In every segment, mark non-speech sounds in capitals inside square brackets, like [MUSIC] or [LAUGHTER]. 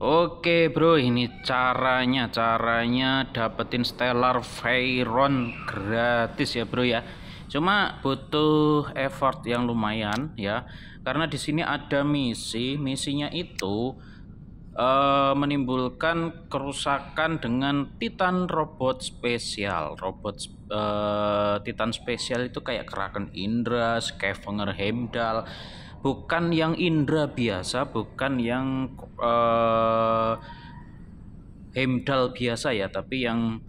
Oke bro, ini caranya caranya dapetin Stellar Veyron gratis ya bro ya. Cuma butuh effort yang lumayan ya, karena di sini ada misi, misinya itu uh, menimbulkan kerusakan dengan Titan robot spesial. Robot uh, Titan spesial itu kayak Kraken Indra, Scavenger Heimdall bukan yang indra biasa bukan yang uh, hemdal biasa ya tapi yang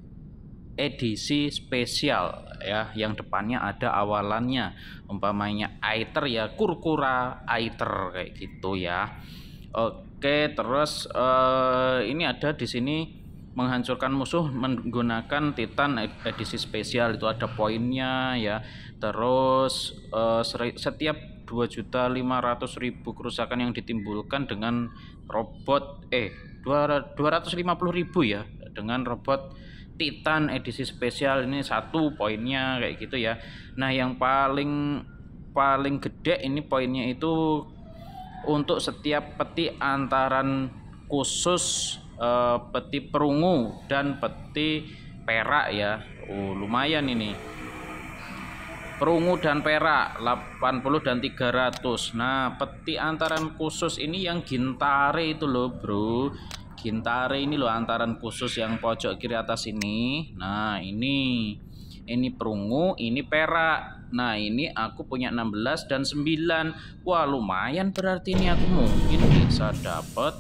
edisi spesial ya yang depannya ada awalannya umpamanya aiter ya kurkura aiter kayak gitu ya oke terus uh, ini ada di sini menghancurkan musuh menggunakan Titan edisi spesial itu ada poinnya ya terus uh, setiap 2.500.000 kerusakan yang ditimbulkan dengan robot eh 250.000 ya dengan robot Titan edisi spesial ini satu poinnya kayak gitu ya. Nah, yang paling paling gede ini poinnya itu untuk setiap peti antaran khusus eh, peti perungu dan peti perak ya. Oh, lumayan ini perungu dan perak 80 dan 300 nah peti antaran khusus ini yang gintare itu loh bro gintare ini loh antaran khusus yang pojok kiri atas ini nah ini ini perungu ini perak nah ini aku punya 16 dan 9 wah lumayan berarti ini aku mungkin bisa dapet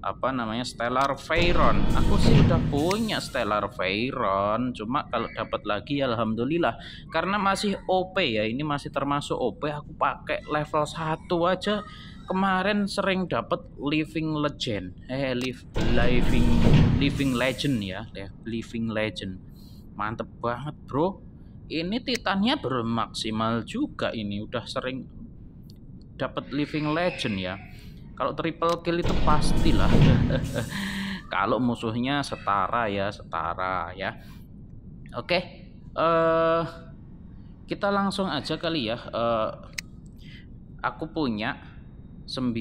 apa namanya Stellar Veyron. Aku sih udah punya Stellar Veyron, cuma kalau dapat lagi alhamdulillah. Karena masih OP ya, ini masih termasuk OP. Aku pakai level 1 aja. Kemarin sering dapat Living Legend. Eh live, Living Living Legend ya, ya, Living Legend. Mantep banget, Bro. Ini titannya bermaksimal juga ini udah sering dapat Living Legend ya kalau triple kill itu pastilah [LAUGHS] kalau musuhnya setara ya setara ya oke okay. uh, eh, kita langsung aja kali ya uh, aku punya 9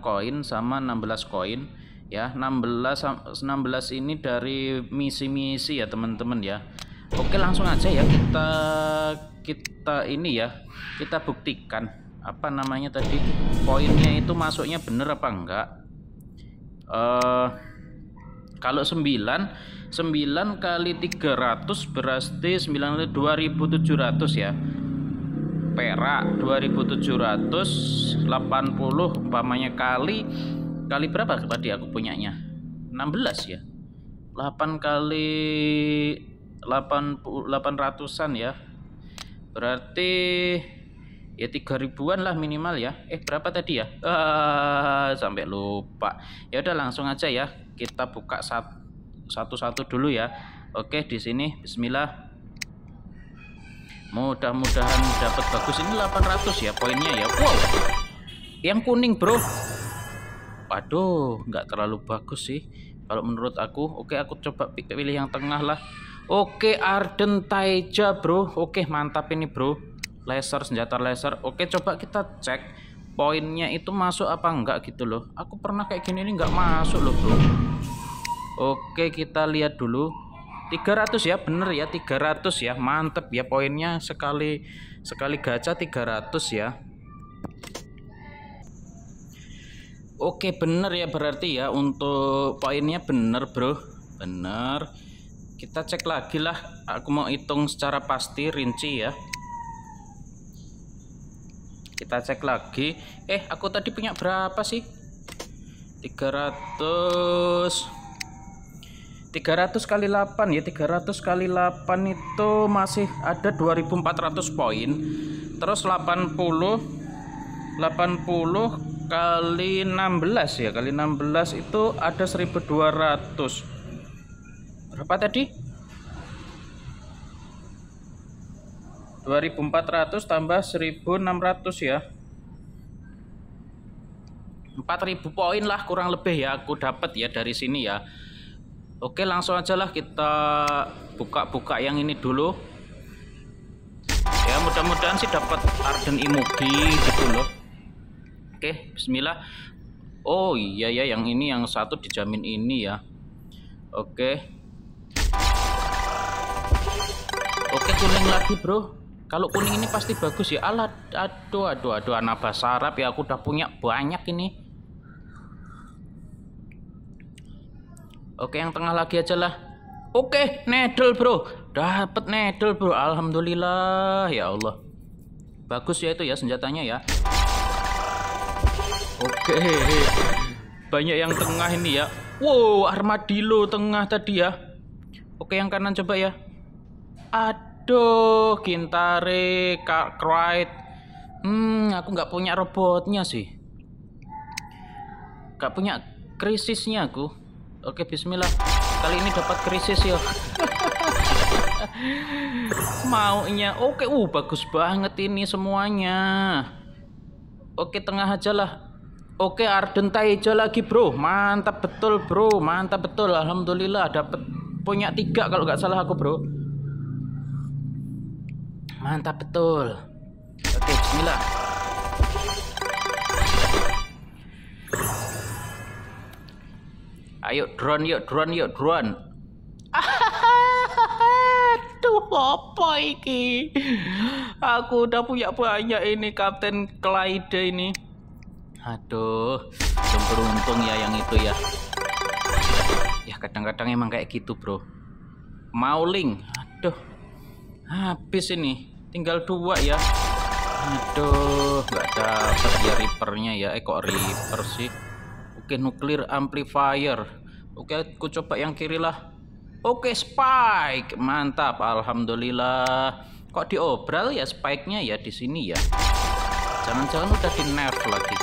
koin sama 16 koin ya 16 16 ini dari misi-misi ya teman-teman ya Oke langsung aja ya kita kita ini ya kita buktikan apa namanya tadi poinnya itu masuknya bener apa enggak uh, kalau 9 9 kali 300 berarti 9 kali 2700 ya perak 2780 umpamanya kali kali berapa tadi aku punyanya 16 ya 8 kali 8 800-an ya berarti ya tiga ribuan lah minimal ya eh berapa tadi ya uh, sampai lupa ya udah langsung aja ya kita buka satu-satu dulu ya oke di sini Bismillah mudah-mudahan dapat bagus ini 800 ya poinnya ya wow yang kuning bro waduh nggak terlalu bagus sih kalau menurut aku oke aku coba pilih yang tengah lah oke Arden Taija bro oke mantap ini bro laser senjata laser oke coba kita cek poinnya itu masuk apa enggak gitu loh aku pernah kayak gini ini enggak masuk loh bro oke kita lihat dulu 300 ya bener ya 300 ya mantep ya poinnya sekali sekali gacha 300 ya Oke bener ya berarti ya untuk poinnya bener bro bener kita cek lagi lah aku mau hitung secara pasti rinci ya kita cek lagi eh aku tadi punya berapa sih 300 300 kali 8 ya 300 kali 8 itu masih ada 2400 poin terus 80 80 kali 16 ya kali 16 itu ada 1200 berapa tadi 2400 tambah 1600 ya 4000 poin lah kurang lebih ya aku dapat ya dari sini ya Oke langsung aja lah kita buka-buka yang ini dulu ya mudah-mudahan sih dapat Arden Imugi gitu loh Oke Bismillah Oh iya ya yang ini yang satu dijamin ini ya Oke Oke kuning lagi bro kalau kuning ini pasti bagus ya alat aduh aduh aduh anak bahasa Arab ya aku udah punya banyak ini oke yang tengah lagi aja lah oke nedel bro dapat nedel bro alhamdulillah ya Allah bagus ya itu ya senjatanya ya oke banyak yang tengah ini ya wow armadillo tengah tadi ya oke yang kanan coba ya aduh Duh, Kintare, Kroid. Hmm, aku nggak punya robotnya sih. Gak punya krisisnya aku. Oke, bismillah. Kali ini dapat krisis ya. [LAUGHS] Maunya. Oke, uh bagus banget ini semuanya. Oke, tengah aja lah. Oke, Arden Taijo lagi, Bro. Mantap betul, Bro. Mantap betul. Alhamdulillah dapat punya tiga kalau nggak salah aku, Bro. Mantap betul. Oke, bismillah. Ayo drone yuk, drone yuk, drone. Aduh, [LAUGHS] apa iki? Aku udah punya banyak ini Kapten Clyde ini. Aduh, belum beruntung ya yang itu ya. Ya kadang-kadang emang kayak gitu, Bro. Mauling. Aduh. Habis ini tinggal dua ya aduh nggak dapat ya ripernya ya eh kok riper sih oke nuklir amplifier oke aku coba yang kiri lah oke spike mantap alhamdulillah kok diobral ya spike-nya ya di sini ya jangan-jangan udah di nerf lagi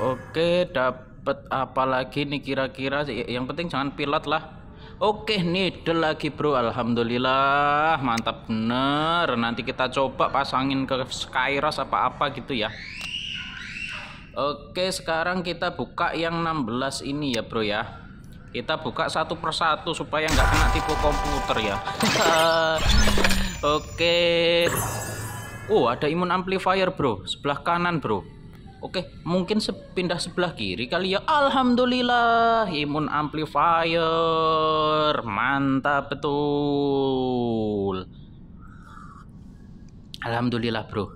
oke dapet apa lagi nih kira-kira yang penting jangan pilot lah Oke nih, lagi bro Alhamdulillah mantap bener Nanti kita coba pasangin ke Skyros apa-apa gitu ya Oke sekarang kita buka yang 16 ini ya bro ya kita buka satu persatu supaya nggak kena tipu komputer ya [LAUGHS] oke oh ada imun amplifier bro sebelah kanan bro Oke, mungkin sepindah sebelah kiri kali ya. Alhamdulillah, imun amplifier. Mantap betul. Alhamdulillah, Bro.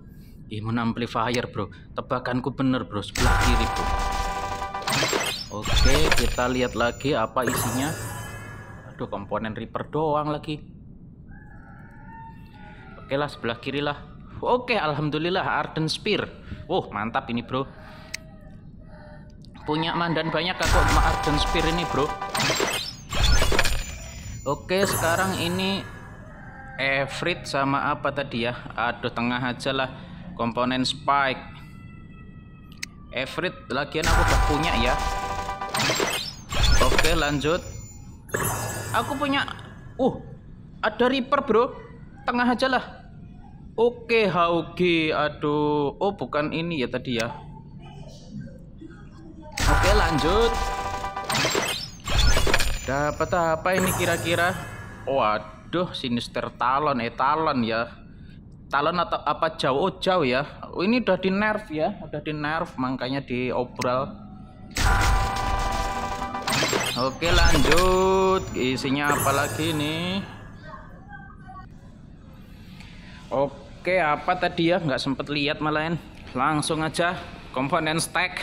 Imun amplifier, Bro. Tebakanku bener, Bro. Sebelah kiri, Bro. Oke, kita lihat lagi apa isinya. Aduh, komponen Reaper doang lagi. Oke lah, sebelah kiri lah. Oke, alhamdulillah Arden Spear. Wow, mantap ini, Bro. Punya mandan banyak aku sama Arden Spear ini, Bro. Oke, sekarang ini Everett sama apa tadi ya? Aduh, tengah aja lah. Komponen Spike. Everett lagian aku udah punya ya. Oke, lanjut. Aku punya uh, ada Reaper, Bro. Tengah aja lah. Oke HUG aduh oh bukan ini ya tadi ya Oke lanjut dapat apa ini kira-kira waduh sinister talon eh talon ya talon atau apa jauh oh jauh ya oh, ini udah di nerf ya udah di nerf makanya di obral. Oke lanjut isinya apa lagi nih Oke Oke, apa tadi ya? Nggak sempet lihat malahan. Langsung aja komponen stack.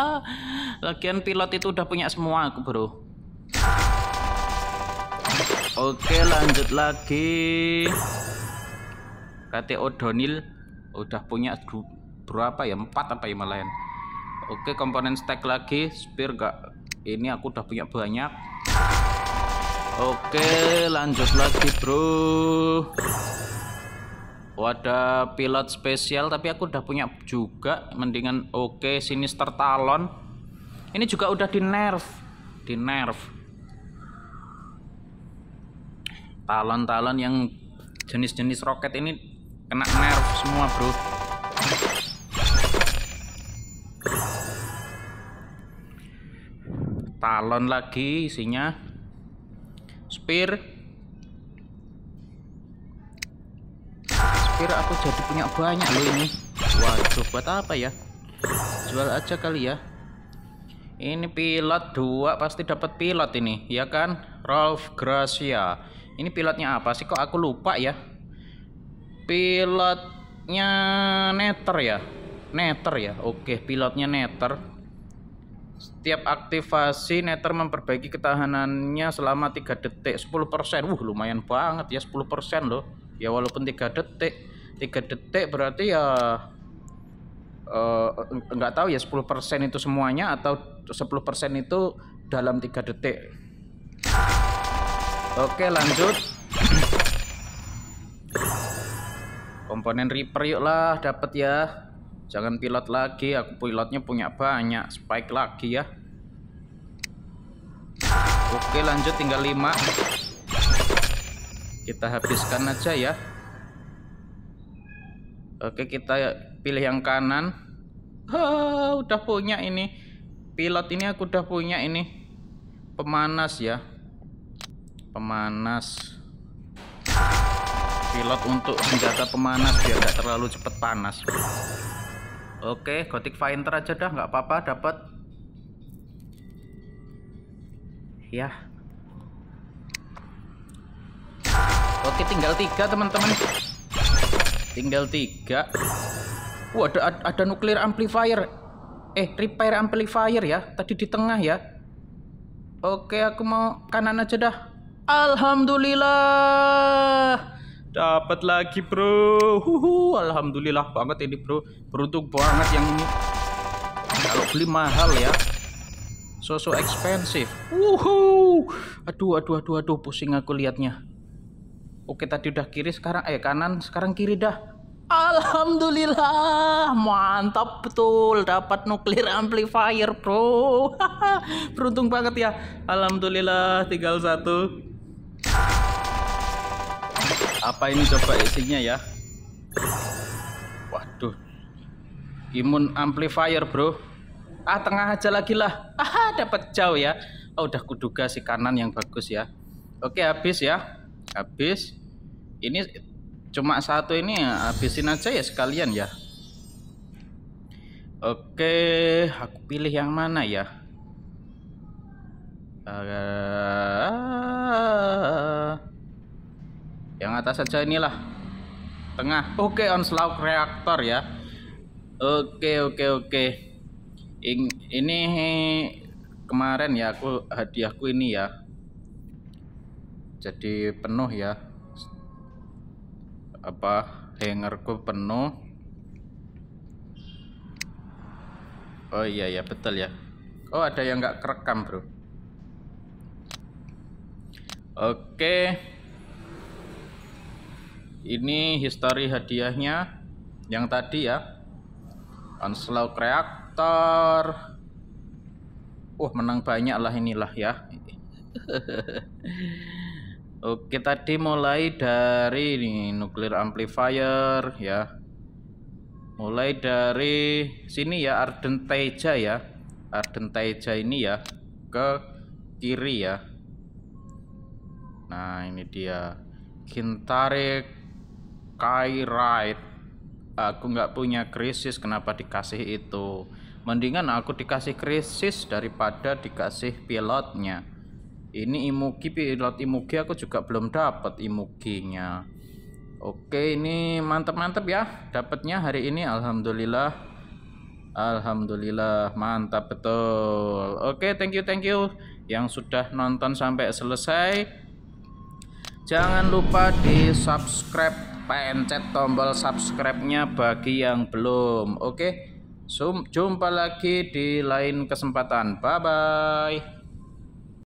[LAUGHS] Lagian pilot itu udah punya semua aku, Bro. Oke, lanjut lagi. KTO Donil udah punya berapa ya? Empat apa ya malahan? Oke, komponen stack lagi. Spear nggak? Ini aku udah punya banyak. Oke, lanjut lagi, Bro wadah oh, pilot spesial tapi aku udah punya juga mendingan oke okay, sinister talon ini juga udah di nerf di nerf talon-talon yang jenis-jenis roket ini kena nerf semua bro talon lagi isinya spear kira aku jadi punya banyak loh ini waduh buat apa ya jual aja kali ya ini pilot dua pasti dapat pilot ini ya kan Ralph Gracia ini pilotnya apa sih kok aku lupa ya pilotnya netter ya netter ya oke pilotnya netter setiap aktivasi netter memperbaiki ketahanannya selama 3 detik 10% Wuh lumayan banget ya 10% loh ya walaupun 3 detik tiga detik berarti ya uh, tahu ya 10% itu semuanya atau 10% itu dalam tiga detik oke lanjut komponen Reaper yuk dapat ya jangan pilot lagi aku pilotnya punya banyak spike lagi ya oke lanjut tinggal 5 kita habiskan aja ya Oke, kita pilih yang kanan. Oh, udah punya ini. Pilot ini aku udah punya ini. Pemanas ya. Pemanas. Pilot untuk senjata pemanas biar nggak terlalu cepet panas. Oke, Gothic Finder aja dah, nggak apa-apa dapat. Ya. Oke, tinggal tiga teman-teman. Tinggal tiga. Wah, ada, ada nuklir amplifier. Eh, repair amplifier ya. Tadi di tengah ya. Oke, aku mau kanan aja dah. Alhamdulillah. Dapat lagi, Bro. Huhu, alhamdulillah banget ini, Bro. Beruntung banget yang ini. Kalau beli mahal ya. So so expensive. Wuhu. Aduh, aduh, aduh, aduh, pusing aku liatnya oke tadi udah kiri sekarang eh kanan sekarang kiri dah Alhamdulillah mantap betul dapat nuklir amplifier bro [LAUGHS] beruntung banget ya Alhamdulillah tinggal satu apa ini coba isinya ya waduh imun amplifier bro ah tengah aja lagi lah ah [LAUGHS] dapat jauh ya oh, udah kuduga si kanan yang bagus ya oke habis ya habis ini cuma satu ini ya, habisin aja ya sekalian ya oke aku pilih yang mana ya eh, yang atas saja inilah tengah oke on slow reaktor ya oke oke oke ini kemarin ya aku hadiahku ini ya jadi penuh ya apa hangerku penuh oh iya ya betul ya oh ada yang nggak kerekam bro oke ini history hadiahnya yang tadi ya onslaught Reactor. Wah, uh, menang banyak lah inilah ya. [LAUGHS] Oke, tadi mulai dari ini nuklir amplifier ya. Mulai dari sini ya Arden Teja ya. Arden Teja ini ya ke kiri ya. Nah, ini dia Kintare Kairite. Aku nggak punya krisis kenapa dikasih itu. Mendingan aku dikasih krisis daripada dikasih pilotnya ini imugi pilot imugi aku juga belum dapat imuginya oke ini mantep-mantep ya dapatnya hari ini Alhamdulillah Alhamdulillah mantap betul oke thank you thank you yang sudah nonton sampai selesai jangan lupa di subscribe pencet tombol subscribe-nya bagi yang belum oke jumpa lagi di lain kesempatan bye bye